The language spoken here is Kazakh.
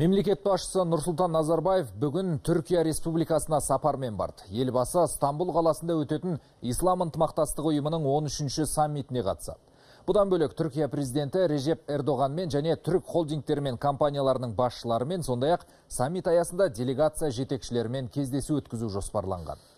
мемлекет басшысы нұрсұлтан назарбаев бүгін түркия республикасына сапармен барды елбасы стамбул қаласында өтетін ислам ынтымақтастығы ұйымының 13-ші саммитіне қатысады бұдан бөлек түркия президенті режеп эрдоғанмен және түрік холдингтері мен компанияларының басшыларымен сондай ақ саммит аясында делегация жетекшілерімен кездесу өткізу жоспарланған